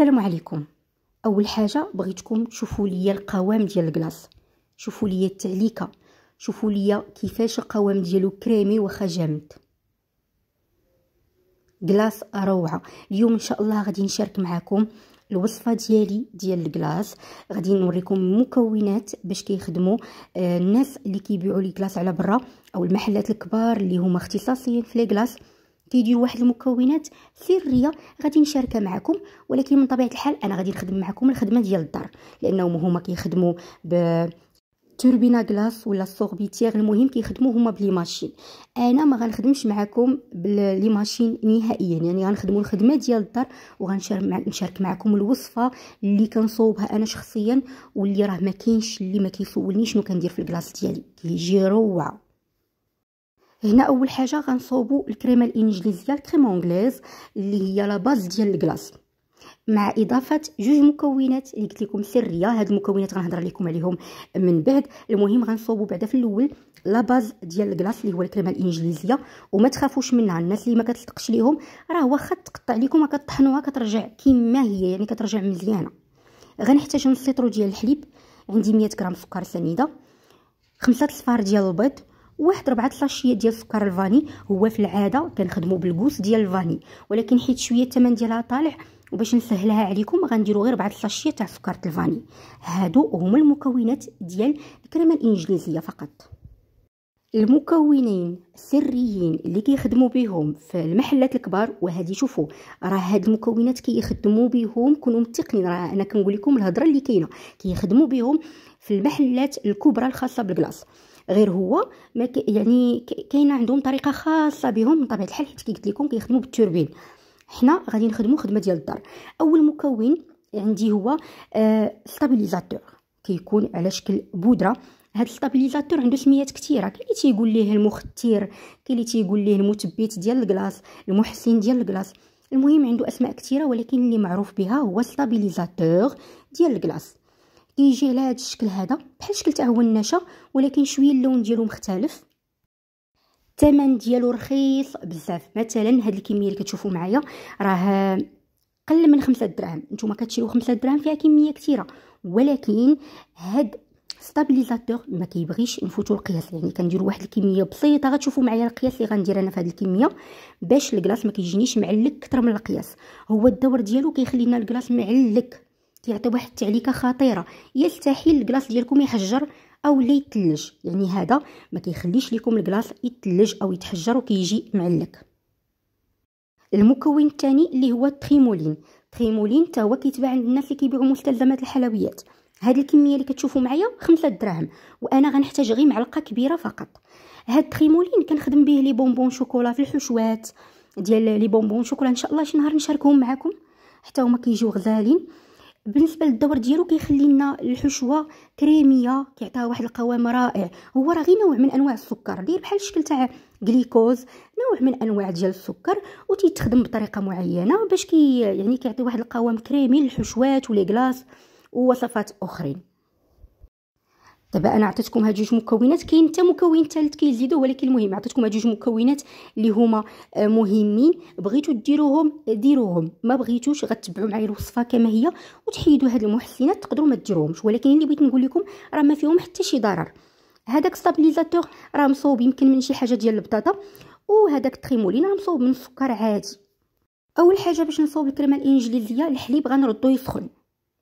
السلام عليكم اول حاجه بغيتكم تشوفوا ليا القوام ديال الكلاص شوفوا ليا التعليكه شوفوا ليا كيفاش القوام ديالو كريمي واخا جامد كلاص روعه اليوم ان شاء الله غادي نشارك معكم الوصفه ديالي ديال الكلاص غادي نوريكم المكونات باش كيخدموا آه، الناس اللي كيبيعوا لي كلاص على برا او المحلات الكبار اللي هما اختصاصيين في لي كيدير واحد المكونات سريه غادي نشاركها معكم ولكن من طبيعه الحال انا غادي نخدم معكم الخدمه ديال الدار لانهم هما كيخدموا ب توربينا كلاص ولا سوربيتيغ المهم كيخدموا هما بلي ماشين انا ما غنخدمش معكم بلي ماشين نهائيا يعني غنخدموا الخدمه ديال الدار وغنشارك معكم الوصفه اللي كنصوبها انا شخصيا واللي راه ما كاينش اللي ما كيسولني شنو كندير في الكلاص ديالي كيجي روعه هنا اول حاجه غنصوبوا الكريمه الانجليزيه الكريم اونغليز اللي هي لا باز ديال الكلاص مع اضافه جوج مكونات اللي قلت لكم سريه هاد المكونات غنهضر لكم عليهم من بعد المهم غنصوبوا بعدا في الاول لا باز ديال الكلاص اللي هو الكريمه الانجليزيه وما تخافوش منها الناس اللي ما كتلتقش ليهم راه واخا تقطع لكم كطحنوها كترجع كما هي يعني كترجع مزيانه غنحتاج نص لتر ديال الحليب عندي 100 غرام سكر سنيده خمسة صفار ديال البيض واحد ربعة لاشيه ديال سكر الفاني هو في العاده كنخدمو بالكوس ديال الفاني ولكن حيت شويه الثمن ديالها طالع وباش نسهلها عليكم غنديرو غير ربعة لاشيه تاع سكر الفاني هادو هما المكونات ديال الكريمه الانجليزيه فقط المكونين السريين اللي كيخدموا بهم في المحلات الكبار وهذه شوفوا راه هاد المكونات كيخدموا بهم كونوا متقنين راه انا كنقول لكم الهضره اللي كاينه كيخدموا بهم في المحلات الكبرى الخاصه بالكلاص غير هو ما يعني كاينه عندهم طريقه خاصه بهم من طبيعه الحال حيت كي قلت لكم كيخدموا بالتوربين حنا غادي نخدموا خدمه ديال الدار اول مكون عندي هو آه ستابيليزاتور كيكون على شكل بودره هاد الستابيليزاتور عنده سميات كثيره كاين اللي تيقول ليه المختير كاين اللي تيقول ليه المثبت ديال الكلاص المحسن ديال الكلاص المهم عنده اسماء كثيره ولكن اللي معروف بها هو ستابيليزاتور ديال الكلاص كيجي على هذا الشكل هذا بحال شكل تاع هو النشا ولكن شويه اللون ديالو مختلف الثمن ديالو رخيص بزاف مثلا هاد الكميه اللي كتشوفوا معايا راه قل من خمسة دراهم نتوما كتشريو خمسة دراهم فيها كميه كثيره ولكن هاد ستابليزاتور ما كيبغيش نفوتو القياس يعني كنديروا واحد الكميه بسيطه غتشوفوا معايا القياس اللي غندير انا في هذه الكميه باش الكلاص ما كيجينيش معلك اكثر من القياس هو الدور ديالو كيخلينا الكلاص معلك كيعطي واحد التعليكه خطيره يستحيل الكلاص ديالكم يحجر او لا يتلج يعني هذا ما كيخليش لكم الكلاص يتلج او يتحجر وكيجي معلك المكون الثاني اللي هو التريمولين التريمولين حتى هو كيتباع عند الناس اللي كيبيعوا مستلزمات الحلويات هاد الكميه اللي كتشوفوا معايا خمسة دراهم وانا غنحتاج غير معلقه كبيره فقط هاد التريمولين كنخدم به لي بونبون شوكولا في الحشوات ديال لي بونبون شوكولا ان شاء الله شي نهار نشاركهم معكم حتى هما كيجيو غزالين بالنسبه للدور ديالو كيخلي لنا الحشوه كريميه كيعطيها واحد القوام رائع هو راه غير نوع من انواع السكر داير بحال الشكل تاع غليكوز نوع من انواع ديال السكر وتيتخدم بطريقه معينه باش كي يعني كيعطي واحد القوام كريمي للحشوات ولي كلاص ووصفات اخرين دابا انا عطيتكم هاد جوج مكونات كاين حتى مكون ثالث كيزيدو ولكن المهم عطيتكم هاد جوج مكونات اللي هما آه، مهمين بغيتو ديروهم ديروهم ما بغيتوش غتبعوا معايا الوصفه كما هي وتحيدوا هاد المحسنات تقدروا ما ديروهمش ولكن اللي بغيت نقول لكم راه ما فيهم حتى شي ضرر هذاك ستابليزاتور راه مصوب يمكن من شي حاجه ديال البطاطا وهذاك تريمولين راه مصوب من السكر عادي اول حاجه باش نصوب الكريمه الانجليزيه الحليب غنردو يسخن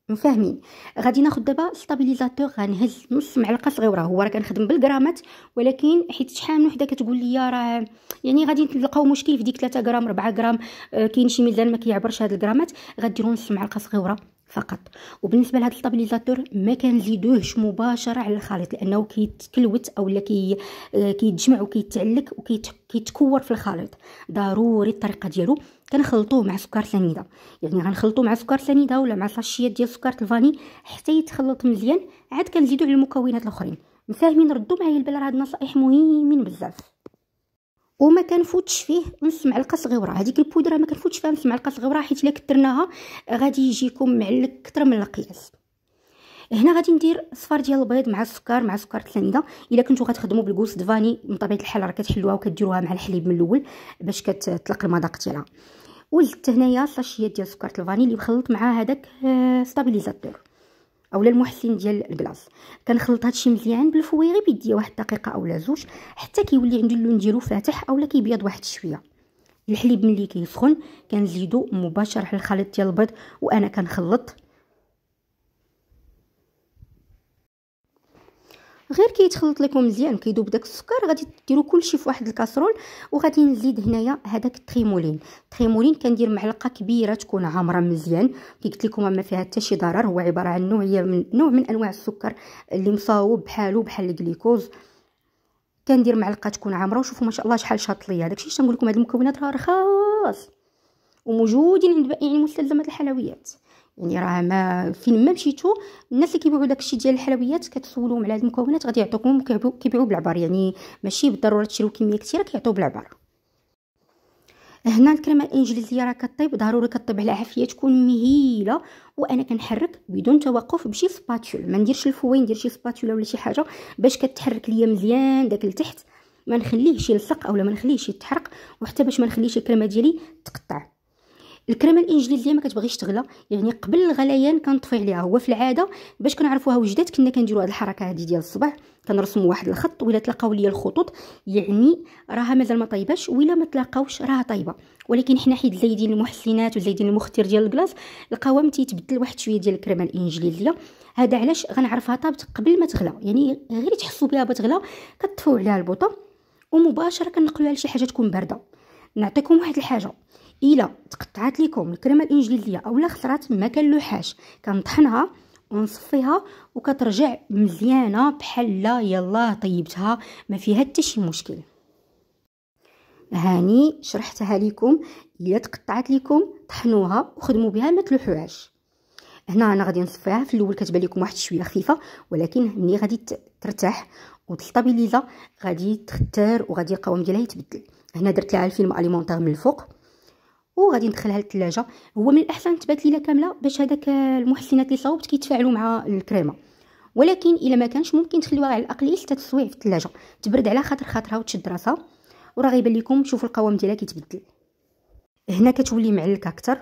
مفاهمين غادي ناخذ دابا ستابيليزاتور غنهز نص معلقه صغيره هو راه كنخدم بالغرامات ولكن حيت شحال من وحده كتقول لي راه يعني غادي نلقاو مشكل في ديك 3 غرام 4 غرام آه، كاين شي ميزان ما كيعبرش هاد الغرامات غديروا نص معلقه صغيره فقط وبالنسبه لهذا الطابليزاتور ما كنزيدوهش مباشره على الخليط لانه كيتكلوت اولا كي آه، كيتجمع وكيتعلق وكيتكور في الخليط ضروري الطريقه ديالو كنخلطوه مع سكر سنيده يعني غنخلطوه مع سكر سنيده ولا مع صاشيات ديال سكر الفاني حتى يتخلط مزيان عاد كنزيدو على المكونات الاخرين مفاهمين ردوا معايا البلا راه هاد النصائح مهمين بزاف وما كنفوتش فيه نص معلقه صغيره هذيك البودره ما كنفوتش فيها نص معلقه صغيره حيت الا كثرناها غادي يجيكم معلك كثر من القياس هنا غادي ندير صفار ديال البيض مع السكر مع سكر تلنده الا كنتو غتخدموا بالكوس دفاني من طبيعه الحال راه كتحلوها وكديروها مع الحليب من الاول باش كتطلق المذاق ديالها وزدت هنايا ساشيه ديال سكر الفاني اللي مخلط مع هذاك ستابيليزاتور آه، اولا المحسن ديال الكلاص كنخلط هادشي مزيان بالفويغي بيديا واحد الدقيقه اولا زوج حتى كيولي عندو اللون ديالو فاتح اولا كيبيض واحد شويه الحليب ملي كيسخن كنزيدو مباشره على الخليط ديال البيض وانا كنخلط غير كيتخلط لكم مزيان كيذوب داك السكر غادي ديروا كلشي في واحد الكاسرول وغادي نزيد هنايا هذاك التريمولين التريمولين كندير معلقه كبيره تكون عامره مزيان كي قلت لكم ما فيها حتى شي ضرر هو عباره عن نوع من نوع من انواع السكر اللي مصاوب بحالو بحال الجليكوز كندير معلقه تكون عامره وشوفوا ما شاء الله شحال شاط ليا داكشي تنقول لكم هاد المكونات راه رخاص وموجودين عند بائعين مستلزمات الحلويات يعني راه ما فين ما مشيتو الناس اللي كيبيعوا داكشي ديال الحلويات كتسولهم على هاد المكونات غادي يعطوكم كيبيعوا بالعبر يعني ماشي بالضروره تشريو كميه كثيره كيعطيو بالعبر هنا الكريمه الانجليزيه راه كطيب ضروري كطيب على عافيه تكون مهيله وانا كنحرك بدون توقف بشي سباتول ما نديرش الفوين ندير شي سباتولا ولا شي حاجه باش كتحرك ليا مزيان داك لتحت ما نخليهش يلصق اولا ما نخليهش يتحرق وحتى باش ما نخليش الكريمه ديالي تقطع الكريمه الانجليزيه ما كتبغيش تغلى يعني قبل الغليان كنطفي عليها هو في العاده باش كنعرفوها وجدات كنا كنديروا هذه الحركه هذه ديال الصباح كنرسموا واحد الخط ولا تلاقاو ليا الخطوط يعني راها مازال ما طايباش ولا ما تلاقاوش راها طايبه ولكن حنا حيت زايدين المحسنات وزايدين المختير ديال الكلاص القوام تيتبدل واحد شويه ديال الكريمه الانجليزيه هذا علاش غنعرفها طابت قبل ما تغلى يعني غير تحسوا بها بتغلى كطفيو عليها البوطه ومباشره كنقلوها لشي حاجه تكون بارده نعطيكم واحد الحاجه الا تقطعات لكم الكريمه الانجليزيه اولا خسرات ما لوحاش كنطحنها ونصفيها وكترجع مزيانه بحال لا يلا طيبتها ما فيها حتى شي مشكل هاني شرحتها لكم الا تقطعات لكم طحنوها وخدموا بها ما تلوحوهاش هنا انا غادي نصفيها في الاول كتبان لكم واحد شويه خفيفه ولكن ملي غادي ترتاح وتستابيليزا غادي تختار وغادي القوام ديالها يتبدل هنا درت لها الفيلم اليمونطير من الفوق وغادي ندخلها للثلاجه هو من الاحسن تبات ليله كامله باش هذاك المحسنات اللي صاوبت كيتفاعلوا مع الكريمه ولكن الا ما كانش ممكن تخليوها على الاقل حتى تسويع في الثلاجه تبرد على خاطر خاطرها وتشد راسها وراه غيبان لكم شوفوا القوام ديالها كيتبدل هنا كتولي معلكه اكثر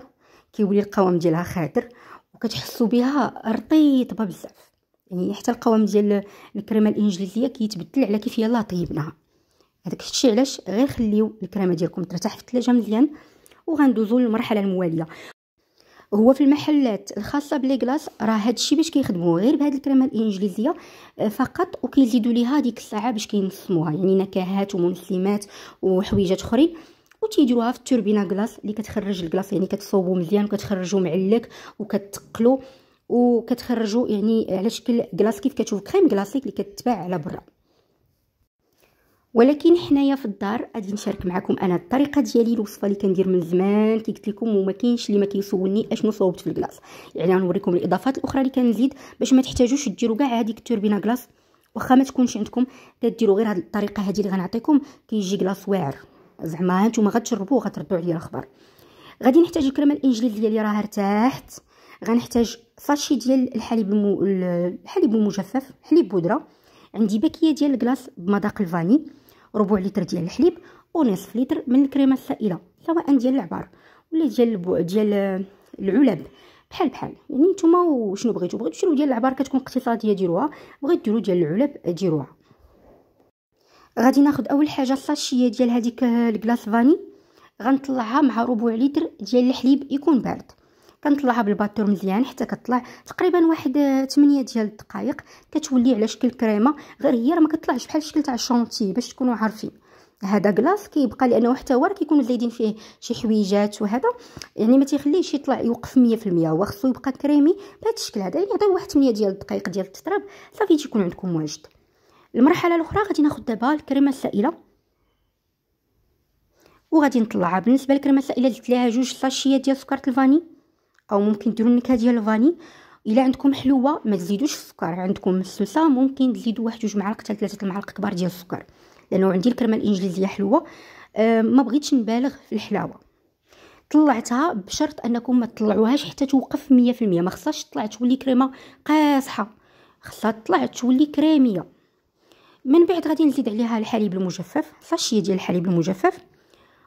كيولي القوام ديالها خاطر وكتحسوا بها رطيبه بزاف يعني حتى القوام ديال الكريمه الانجليزيه كيتبدل على كيف يلاه طيبناها هذاك الشيء علاش غير خليو الكريمه ديالكم ترتاح في الثلاجه مزيان وغندوزو للمرحله المواليه هو في المحلات الخاصه بلي كلاص راه هادشي باش كيخدموه غير بهاد الكريمه الانجليزيه آه، فقط وكيزيدوا ليها ديك الساعه باش كينسموها يعني نكهات ومنسمات وحويجات اخرين وتيديروها في التوربينه كلاص اللي كتخرج الكلاص يعني كتصوبو مزيان وكتخرجو معلك وكتقلو وكتخرجو يعني على شكل كلاص كيف كتشوف كريم كلاصيك اللي كتباع على برا ولكن حنايا في الدار غادي نشارك معكم انا الطريقه ديالي الوصفه اللي كندير من زمان كي قلت لكم وما كاينش اللي ما كيسولني اشنو صوبت في الكلاص يعني غنوريكم الاضافات الاخرى اللي كنزيد باش ما تحتاجوش ديروا كاع هذيك التوربينه كلاص واخا ما تكونش عندكم كديروا غير هذه الطريقه هذه اللي غنعطيكم كيجي كلاص واعر زعما هانتوما غتشربوه غتردوا عليا الخبر غادي نحتاج الكريمه الانجليزيه ديالي راها ارتاحت غنحتاج ساشي ديال الحليب المو... الحليب المجفف حليب بودره عندي باكيه ديال الكلاص بمذاق الفاني ربع لتر ديال الحليب ونصف لتر من الكريمه السائله سواء ديال العبار ولا ديال ديال العلب بحال بحال يعني نتوما وشنو بغيتو بغيتو شنو ديال العبار كتكون اقتصاديه ديروها بغيتو ديرو ديال العلب ديروها غادي ناخذ اول حاجه الساشيه ديال هذيك الكلاس فاني غنطلعها مع ربع لتر ديال الحليب يكون بارد كنطلعها بالباتور مزيان حتى كطلع تقريبا واحد 8 آه، ديال الدقائق كتولي على شكل كريمه غير هي راه ما كطلعش بحال الشكل تاع الشونتي باش تكونوا عارفين هذا كلاص كيبقى لانه حتى هو راه كيكونوا زايدين فيه شي حويجات وهذا يعني ما تيخليهش يطلع يوقف 100% هو خصو يبقى كريمي بهذا الشكل هذا يعني هذا واحد 8 ديال الدقائق ديال التطراب صافي تيكون عندكم واجد المرحله الاخرى غادي ناخذ دابا الكريمه السائله وغادي نطلعها بالنسبه للكريمه السائله درت ليها جوج صاشيات ديال سكر الفاني او ممكن ديروا النكهه ديال الفاني الا عندكم حلوه ما تزيدوش السكر عندكم السوسه ممكن تزيدوا واحد جوج معالق حتى ثلاثه المعالق كبار ديال السكر لانه عندي الكرمه الانجليزيه حلوه أه ما بغيتش نبالغ في الحلاوه طلعتها بشرط انكم ما تطلعوهاش حتى توقف 100% ما خصهاش تطلع تولي كريمه قاصحه خصها تطلع تولي كريميه من بعد غادي نزيد عليها الحليب المجفف صاشيه ديال الحليب المجفف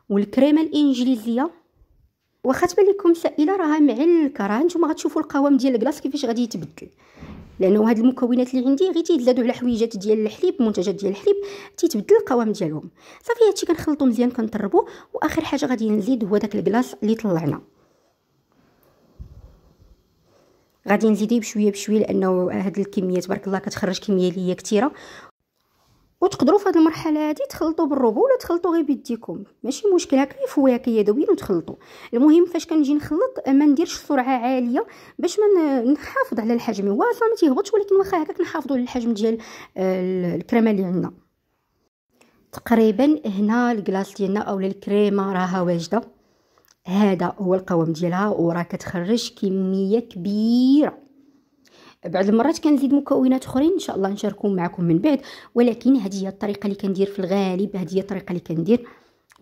والكريمه الانجليزيه واخا تبان لكم سائله راها مع الكراه نتوما غتشوفوا القوام ديال الكلاص كيفاش غادي يتبدل لانه هاد المكونات اللي عندي غير تيتزادوا على حويجات ديال الحليب منتجات ديال الحليب تيتبدل القوام ديالهم صافي هادشي كنخلطو مزيان كنطربو واخر حاجه غادي نزيد هو داك الكلاص اللي طلعنا غادي نزيديه بشويه بشويه لانه هاد الكميه تبارك الله كتخرج كميه ليا كثيره وتقدروا في هذه المرحله هذه تخلطوا بالربو ولا تخلطوا غير بيديكم ماشي مشكل هكا فويا يدويا وتخلطوا المهم فاش كنجي نخلط آه، ما نديرش سرعه عاليه باش ما نحافظ على الحجم هو اصلا ما تيهبطش ولكن واخا هكاك نحافظوا على الحجم ديال آه، الكريمه اللي عندنا تقريبا هنا الكلاص ديالنا اولا الكريمه راها واجده هذا هو القوام ديالها وراه كتخرج كميه كبيره بعض المرات كنزيد مكونات اخرين ان شاء الله نشاركهم معكم من بعد ولكن هذه هي الطريقه اللي كندير في الغالب هذه هي الطريقه اللي كندير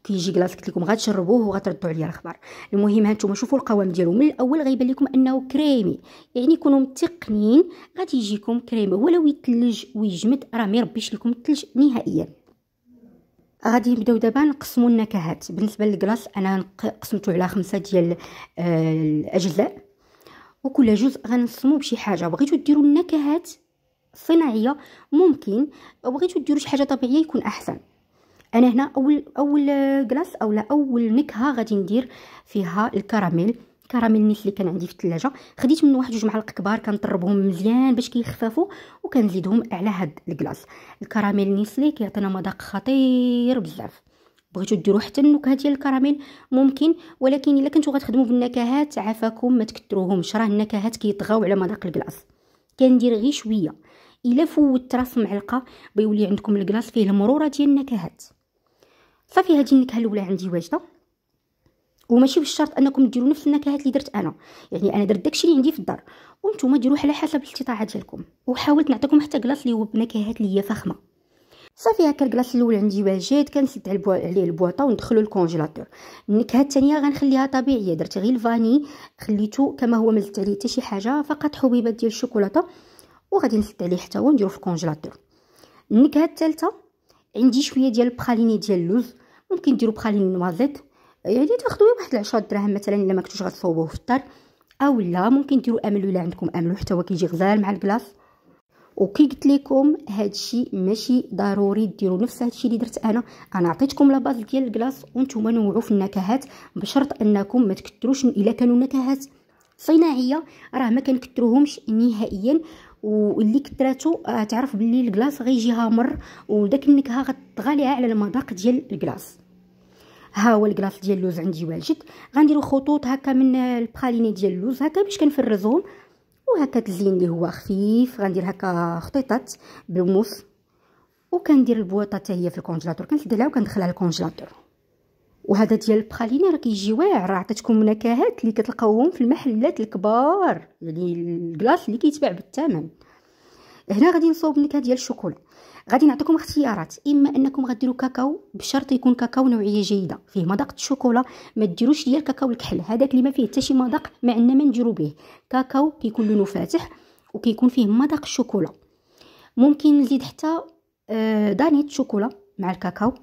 كيجي كلاص قلت لكم غتشربوه وغتردوا عليا الاخبار المهم هانتوما شوفوا القوام ديالو من الاول غيبان لكم انه كريمي يعني كونوا متقنين غادي يجيكم كريمي ولو يتلج ويجمد راه ما يربيش لكم الثلج نهائيا غادي نبداو دابا نقسموا النكهات بالنسبه للكلاص انا قسمته على خمسه ديال آه، الاجزاء وكل جزء غنصمو بشي حاجه بغيتو ديروا النكهات صناعيه ممكن بغيتو ديروا شي حاجه طبيعيه يكون احسن انا هنا اول اول كلاص اولا اول نكهه غادي ندير فيها الكراميل كراميل نيت اللي كان عندي في الثلاجه خديت منه واحد جوج معالق كبار كنطربهم مزيان باش كيخففوا وكنزيدهم على هاد الكلاص الكراميل اللي كيعطينا مذاق خطير بزاف بغيتو ديرو حتى النكهه ديال الكراميل ممكن ولكن الا كنتو غتخدمو بالنكهات عافاكم ما تكثروهمش راه النكهات كيطغاو على مذاق الكلاص كندير غير شويه الا فوت راس معلقه بيولي عندكم الكلاص فيه المروره ديال النكهات صافي هذه النكهه الاولى عندي واجده وماشي بالشرط انكم ديروا نفس النكهات اللي درت انا يعني انا درت داكشي اللي عندي في الدار وانتم ديروه على حسب الاستطاعه ديالكم وحاولت نعطيكم حتى كلاص اللي هو بنكهات اللي هي فخمه صافي هكا الكلاص الاول عندي واجد كنسد على عليه البواطه وندخلو الكونجيلاتور النكهه الثانيه غنخليها طبيعيه درت غير الفاني خليته كما هو ما زدت عليه حتى شي حاجه فقط حبيبات ديال الشوكولاته وغادي نسد عليه حتى هو نديرو في الكونجيلاتور النكهه الثالثه عندي شويه ديال البخاليني ديال اللوز ممكن ديرو بخاليني نوازيت يعني تاخذوا واحد 10 دراهم مثلا الا ما كنتوش غتصوبوه في الدار اولا ممكن ديرو املو الا عندكم املو حتى هو كيجي غزال مع الكلاص وكي قلت لكم هادشي ماشي ضروري ديروا نفس هادشي اللي درت انا انا عطيتكم لاباز ديال الكلاص وانتم نوعوا في النكهات بشرط انكم ما تكثروش الا كانوا نكهات صناعيه راه ما كنكثروهمش نهائيا واللي كثراتو آه، تعرف باللي الكلاص غيجي هامر وداك النكهه غتغاليها على المذاق ديال الكلاص ها هو الكلاص ديال اللوز عندي واجد غنديروا خطوط هكا من البخاليني ديال اللوز هكا باش كنفرزهم وهكا الزين اللي هو خفيف غندير هكا خطيطات بالموس وكندير البويطه حتى هي في الكونجيلاتور كنسدلها وكندخلها للكونجيلاتور وهذا ديال البخاليني راه كيجي واعر راه عطيتكم نكهات اللي كتلقاوهم في المحلات الكبار يعني الكلاص اللي كيتباع بالثمن هنا غادي نصوب نكهه ديال الشوكولا غادي نعطيكم اختيارات اما انكم غديروا كاكاو بشرط يكون كاكاو نوعيه جيده فيه مذاق الشوكولا ما ديروش ديال كاكاو الكحل هذاك اللي ما فيه حتى شي مذاق ما عندنا ما نديرو به كاكاو كيكون لونه فاتح وكيكون فيه مذاق الشوكولا ممكن نزيد حتى آه، دانيت شوكولا مع الكاكاو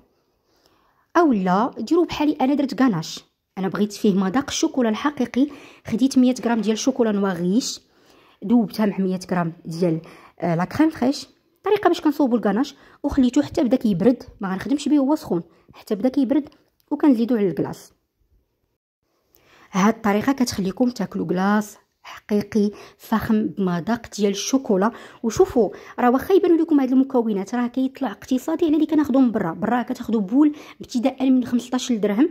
او لا ديروا بحالي انا درت غاناش انا بغيت فيه مذاق الشوكولا الحقيقي خديت 100 غرام ديال الشوكولا نواغيش دوبتها مع 100 غرام ديال آه، لا كريم فريش الطريقه باش كنصوبوا الكناش وخليته حتى بدا كيبرد ما غنخدمش به هو سخون حتى بدا كيبرد وكنزيدو على الكلاص هاد الطريقه كتخليكم تاكلوا كلاص حقيقي فخم بمذاق ديال الشوكولا وشوفوا راه واخا يبانوا لكم هاد المكونات راه كيطلع اقتصادي على اللي كناخذو من برا برا كتاخذوا بول ابتداء من 15 درهم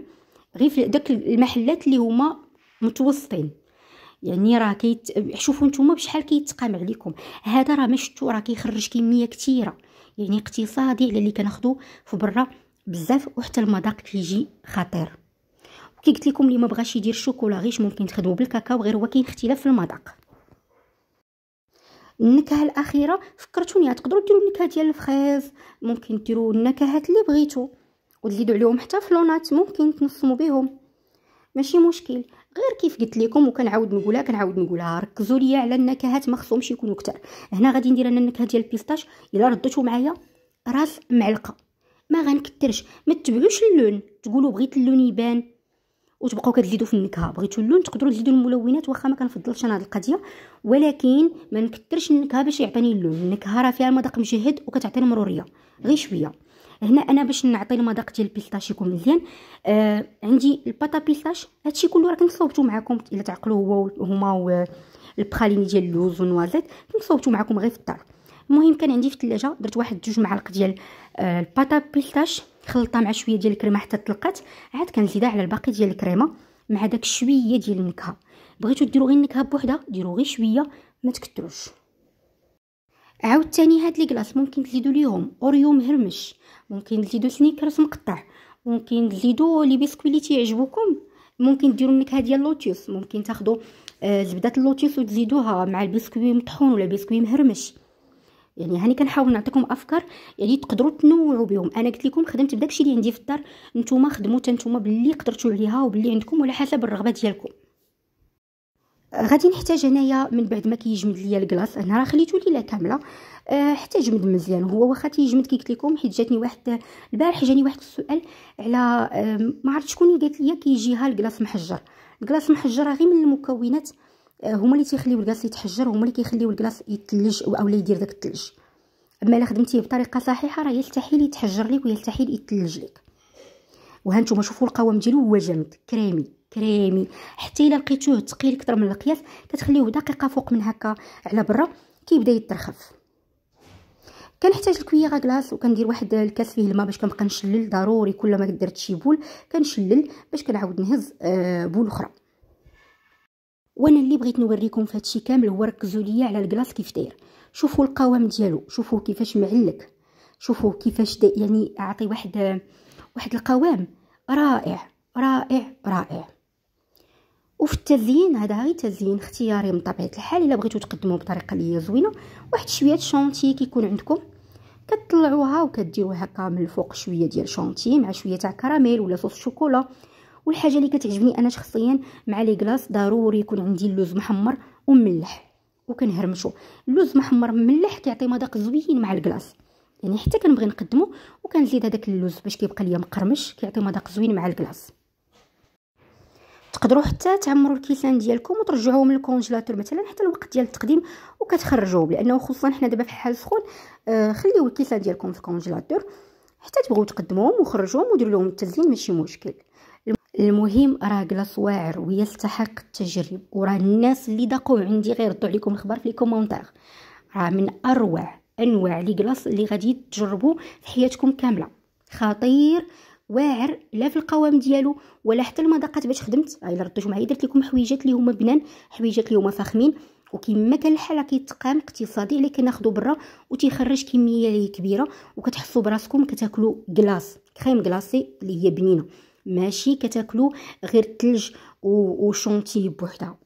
غير في داك المحلات اللي هما متوسطين يعني راه كيت شوفوا نتوما بشحال كيتقام عليكم هذا راه ما شفتو راه كيخرج كميه كثيره يعني اقتصادي على اللي كناخدو في برا بزاف وحتى المذاق كيجي خطير وكي قلت لكم اللي ما بغاش يدير الشوكولا غيش ممكن تخدموا بالكاكاو غير هو كاين اختلاف في المذاق النكهه الاخيره فكرتوني تقدروا ديروا النكهه ديال الفخيز ممكن ديروا النكهات اللي بغيتو وتزيدوا عليهم حتى فلونات ممكن تنصموا بهم ماشي مشكل غير كيف قلت لكم وكنعاود نقولها كنعاود نقولها ركزوا ليا على النكهات ما خصهمش يكونوا كثر هنا غادي ندير انا النكهه ديال البيستاش الا رديتو معايا راس معلقه ما غنكثرش ما تتبعوش اللون تقولوا بغيت اللون يبان وتبقاو كتزيدوا في النكهه بغيتو اللون تقدروا تزيدوا الملونات واخا ما كنفضلش انا هذه القضيه ولكن ما نكثرش النكهه باش يعطيني اللون النكهه راه فيها المذاق مجهد وكتعطي المروريه غير شويه هنا انا باش نعطي المذاق ديال البيستاش يكون مزيان آه عندي الباتا بيستاش هادشي كله راه كنت صوبته معكم الا تعقلوا هو هما البخاليني ديال اللوز والنوازيت كنت صوبته معكم غير في الدار المهم كان عندي في الثلاجه درت واحد جوج معالق ديال آه الباتا بيستاش خلطتها مع شويه ديال الكريمه حتى تلقات عاد كنزيدها على الباقي ديال الكريمه مع داك شويه ديال النكهه بغيتو ديروا غير النكهه بوحدها ديروا غير شويه ما تكثروش عاوتاني هاد لي كلاص ممكن تزيدو ليهم اوريو مهرمش ممكن تزيدو سنيكرز مقطع ممكن تزيدو لي بيسكوي لي تيعجبوكم ممكن ديرو النكهه ديال اللوتيوس ممكن تاخدو آه زبده اللوتيوس وتزيدوها مع البسكوي مطحون ولا البسكوي مهرمش يعني هاني كنحاول نعطيكم افكار يعني تقدروا تنوعوا بهم انا قلت لكم خدمت بداكشي اللي عندي في الدار نتوما خدموا حتى نتوما باللي قدرتوا عليها وباللي عندكم وعلى حسب الرغبه ديالكم غادي نحتاج هنايا من بعد ما كيجمد ليا الكلاص انا راه خليته ليله كامله آه، حتى جمد مزيان هو واخا تيجمد كي قلت لكم حيت جاتني واحد البارح جاني واحد السؤال على ما عرفت شكون اللي قالت ليا كيجيها الكلاص محجر الكلاص محجر غير من المكونات آه، هما اللي تيخليو الكلاص يتحجر هما اللي كيخليو الكلاص يتلج او لا يدير داك الثلج اما الا خدمتيه بطريقه صحيحه راه يستحيل يتحجر لك ويستحيل يتلج لك وها نتوما شوفوا القوام ديالو هو جامد كريمي كريمي حتى الا لقيتوه ثقيل اكثر من القياس كتخليوه دقيقه فوق من هكا على برا كيبدا يترخف كنحتاج الكويغه كلاص وكندير واحد الكاس فيه الماء باش كنبقى نشلل ضروري كل ما درت شي بول كنشلل باش كنعاود نهز آه، بول اخرى وانا اللي بغيت نوريكم في هادشي كامل هو ركزوا ليا على الكلاص كيف داير شوفوا القوام ديالو شوفوا كيفاش معلك شوفوا كيفاش يعني اعطي واحد آه، واحد القوام رائع رائع رائع وفي التزيين هذا غير تزيين اختياري من طبيعه الحال الا بغيتو تقدموه بطريقه اللي هي زوينه واحد شويه شونتي كيكون عندكم كتطلعوها وكديروها هكا من الفوق شويه ديال شونتي مع شويه تاع كراميل ولا صوص شوكولا والحاجه اللي كتعجبني انا شخصيا مع لي كلاص ضروري يكون عندي اللوز محمر وملح وكنهرمشو اللوز محمر مملح كيعطي مذاق زوين مع الكلاص يعني حتى كنبغي نقدمو وكنزيد هذاك اللوز باش كيبقى ليا مقرمش كيعطي مذاق زوين مع الكلاص تقدروا حتى تعمروا الكيسان ديالكم وترجعوهم للكونجيلاتور مثلا حتى الوقت ديال التقديم وكتخرجوه لانه خصوصا حنا دابا في حال سخون آه، خليو الكيسان ديالكم في الكونجيلاتور حتى تبغوا تقدموهم وخرجوهم وديروا لهم التزيين ماشي مشكل المهم راه كلاص واعر ويستحق التجرب وراه الناس اللي داقوا عندي غير ردوا عليكم الخبر في لي كومونتير راه من اروع انواع لي كلاص اللي غادي تجربوا في حياتكم كامله خطير واعر لا في القوام ديالو ولا حتى المذاقات باش خدمت آه، الا رديتو معايا درت لكم حويجات اللي هما بنان حويجات اللي هما فاخمين وكما كان الحال كيتقام اقتصادي اللي كناخدو برا وتيخرج كميه اللي كبيره وكتحسوا براسكم كتاكلوا كلاص كريم كلاصي اللي هي بنينه ماشي كتاكلوا غير الثلج وشونتي بوحدها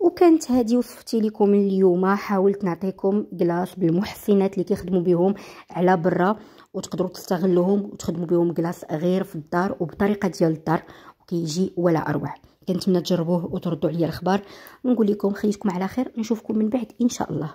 وكانت هذه وصفتي لكم اليوم حاولت نعطيكم كلاص بالمحسنات اللي كيخدموا بهم على برا وتقدروا تستغلوهم وتخدموا بهم كلاص غير في الدار وبطريقه ديال الدار وكيجي ولا اروع كنتمنى تجربوه وتردوا عليا الاخبار نقول لكم خليتكم على خير نشوفكم من بعد ان شاء الله